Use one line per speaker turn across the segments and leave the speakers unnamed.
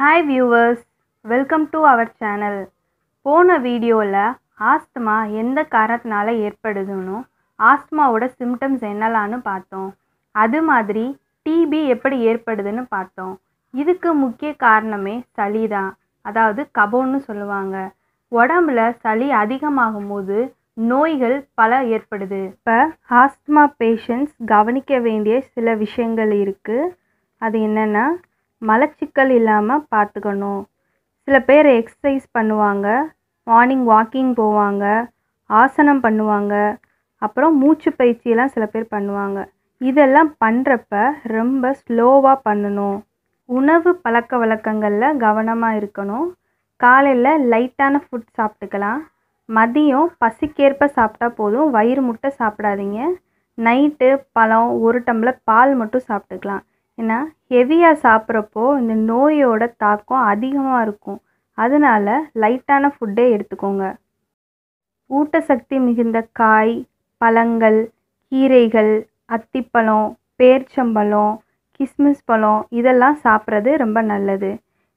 Hi viewers welcome to our channel போன வீடியோவில் asthma எந்த காரணத்தினால ஏற்படுதுன்னு ஆஸ்துமாவோட சிம்டம்ஸ் என்னலான்னு பார்த்தோம் அது மாதிரி டிபி எப்படி ஏற்படுதுன்னு பார்த்தோம் இதுக்கு முக்கிய காரணமே சளி தான் அதாவது கபோன்னு சொல்லுவாங்க உடம்புல சளி அதிகமாகும் போது நோய்கள் பல ஏற்படுது இப்போ ஆஸ்துமா பேஷண்ட்ஸ் கவனிக்க வேண்டிய சில விஷயங்கள் இருக்குது அது என்னென்னா மலச்சிக்கல் இல்லாமல் பார்த்துக்கணும் சில பேர் எக்ஸசைஸ் பண்ணுவாங்க மார்னிங் வாக்கிங் போவாங்க ஆசனம் பண்ணுவாங்க அப்புறம் மூச்சு பயிற்சியெல்லாம் சில பேர் பண்ணுவாங்க இதெல்லாம் பண்ணுறப்ப ரொம்ப ஸ்லோவாக பண்ணணும் உணவு பழக்க வழக்கங்களில் கவனமாக இருக்கணும் காலையில் லைட்டான ஃபுட் சாப்பிட்டுக்கலாம் மதியம் பசிக்கேற்ப சாப்பிட்டா போதும் வயிறு முட்டை சாப்பிடாதீங்க நைட்டு பழம் ஒரு டம்ளர் பால் மட்டும் சாப்பிட்டுக்கலாம் ஏன்னா ஹெவியாக சாப்பிட்றப்போ இந்த நோயோட தாக்கம் அதிகமாக இருக்கும் அதனால் லைட்டான ஃபுட்டே எடுத்துக்கோங்க ஊட்டசக்தி மிகுந்த காய் பழங்கள் கீரைகள் அத்திப்பழம் பேர்ச்சம்பழம் கிஸ்மிஸ் பழம் இதெல்லாம் சாப்பிட்றது ரொம்ப நல்லது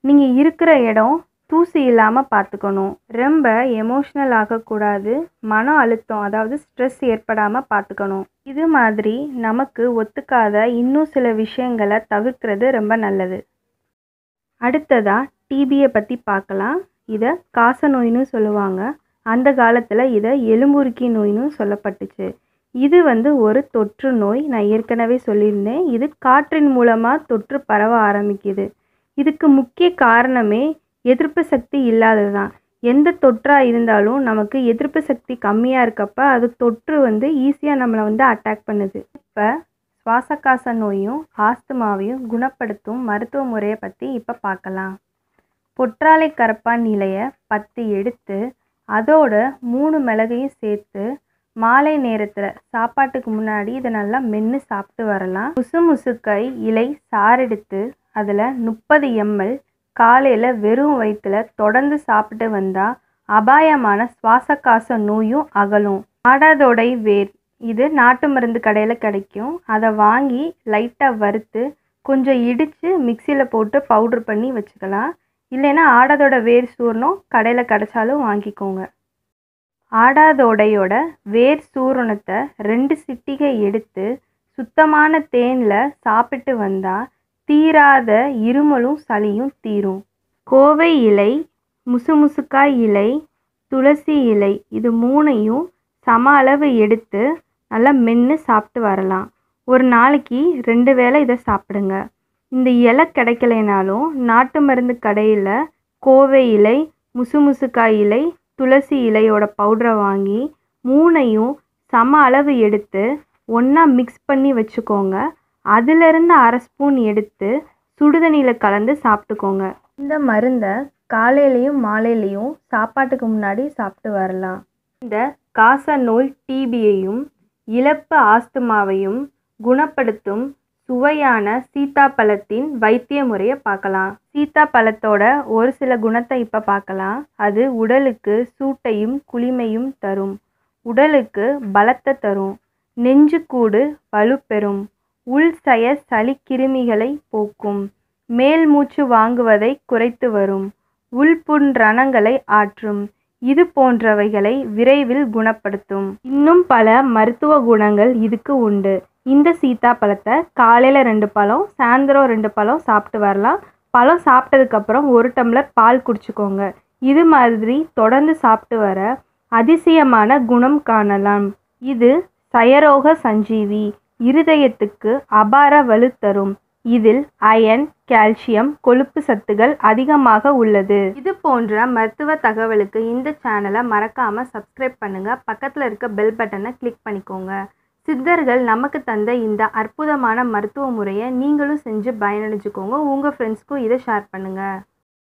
நீங்கள் இருக்கிற இடம் தூசி இல்லாமல் பார்த்துக்கணும் ரொம்ப எமோஷ்னல் ஆகக்கூடாது மன அழுத்தம் அதாவது ஸ்ட்ரெஸ் ஏற்படாமல் பார்த்துக்கணும் இது மாதிரி நமக்கு ஒத்துக்காத இன்னும் சில விஷயங்களை தவிர்க்கிறது ரொம்ப நல்லது அடுத்ததாக டிபியை பற்றி பார்க்கலாம் இதை காச நோயின்னு சொல்லுவாங்க அந்த காலத்தில் இதை எலும்புருக்கி நோயினும் சொல்லப்பட்டுச்சு இது வந்து ஒரு தொற்று நோய் நான் ஏற்கனவே சொல்லியிருந்தேன் இது காற்றின் மூலமாக தொற்று பரவ ஆரம்பிக்குது இதுக்கு முக்கிய காரணமே எதிர்ப்பு சக்தி இல்லாதது தான் எந்த தொற்றாக இருந்தாலும் நமக்கு எதிர்ப்பு சக்தி கம்மியாக இருக்கப்ப அது தொற்று வந்து ஈஸியாக நம்மளை வந்து அட்டாக் பண்ணுது இப்போ சுவாச காச நோயும் ஆஸ்துமாவையும் குணப்படுத்தும் மருத்துவ முறையை பற்றி இப்போ பார்க்கலாம் பொற்றாலை கரப்பான் இலையை பத்து எடுத்து அதோட மூணு மிளகையும் சேர்த்து மாலை நேரத்தில் சாப்பாட்டுக்கு முன்னாடி இதை நல்லா மென்று சாப்பிட்டு வரலாம் முசு முசுக்கை இலை சாரெடுத்து அதில் முப்பது எம்எல் காலையில் வெறும் வயிற்றுல தொடர்ந்து சாப்பிட்டு வந்தால் அபாயமான சுவாசக்காச நோயும் அகலும் ஆடாதோடை வேர் இது நாட்டு மருந்து கடையில் கிடைக்கும் அதை வாங்கி லைட்டாக வறுத்து கொஞ்சம் இடித்து மிக்சியில் போட்டு பவுட்ரு பண்ணி வச்சுக்கலாம் இல்லைன்னா ஆடாதோட வேர் சூரணம் கடையில் கிடச்சாலும் வாங்கிக்கோங்க ஆடாதோடையோட வேர் சூரணத்தை ரெண்டு சிட்டிகை எடுத்து சுத்தமான தேனில் சாப்பிட்டு வந்தால் தீராத இருமலும் சளியும் தீரும் கோவை இலை முசுமுசுக்காய் இலை துளசி இலை இது மூணையும் சம அளவு எடுத்து நல்லா மென்று சாப்பிட்டு வரலாம் ஒரு நாளைக்கு ரெண்டு வேளை இதை சாப்பிடுங்க இந்த இலை கிடைக்கலைனாலும் நாட்டு மருந்து கடையில் கோவை இலை முசுமுசுக்காய் இலை துளசி இலையோட பவுடரை வாங்கி மூணையும் சம அளவு எடுத்து ஒன்றா மிக்ஸ் பண்ணி வச்சுக்கோங்க அதிலிருந்து அரை ஸ்பூன் எடுத்து சுடுதண்ணியில் கலந்து சாப்பிட்டுக்கோங்க இந்த மருந்தை காலையிலையும் மாலையிலையும் சாப்பாட்டுக்கு முன்னாடி சாப்பிட்டு வரலாம் இந்த காச நோய் டிபியையும் இழப்பு ஆஸ்துமாவையும் குணப்படுத்தும் சுவையான சீத்தாப்பழத்தின் வைத்திய முறையை பார்க்கலாம் சீத்தாப்பழத்தோட ஒரு சில குணத்தை இப்போ பார்க்கலாம் அது உடலுக்கு சூட்டையும் குளிமையும் தரும் உடலுக்கு பலத்தை தரும் நெஞ்சு கூடு வலுப்பெறும் உள்சய சளிக்கிருமிகளை போக்கும் மேல் மூச்சு வாங்குவதை குறைத்து வரும் ரணங்களை ஆற்றும் இது போன்றவைகளை விரைவில் குணப்படுத்தும் இன்னும் பல மருத்துவ குணங்கள் இதுக்கு உண்டு இந்த சீதா பழத்தை காலையில் ரெண்டு பழம் சாயந்தரம் ரெண்டு பழம் சாப்பிட்டு வரலாம் பழம் சாப்பிட்டதுக்கப்புறம் ஒரு டம்ளர் பால் குடிச்சுக்கோங்க இது மாதிரி தொடர்ந்து சாப்பிட்டு வர அதிசயமான குணம் காணலாம் இது சயரோக சஞ்சீவி இருதயத்துக்கு அபார வலு தரும். இதில் அயன் கால்சியம், கொழுப்பு சத்துகள் அதிகமாக உள்ளது. இது போன்ற மருத்துவ தகவலுக்கு இந்த சேனலை மறக்காம சப்ஸ்கிரைப் பண்ணுங்க பக்கத்துல இருக்க பெல் பட்டனை கிளிக் பண்ணிக்கோங்க. சித்தர்கள் நமக்கு தந்த இந்த அற்புதமான மருத்துவ முறையை நீங்களும் செஞ்சு பயனடைஞ்சுக்கோங்க உங்கள் ஃப்ரெண்ட்ஸ்க்கும் இதை ஷேர் பண்ணுங்கள்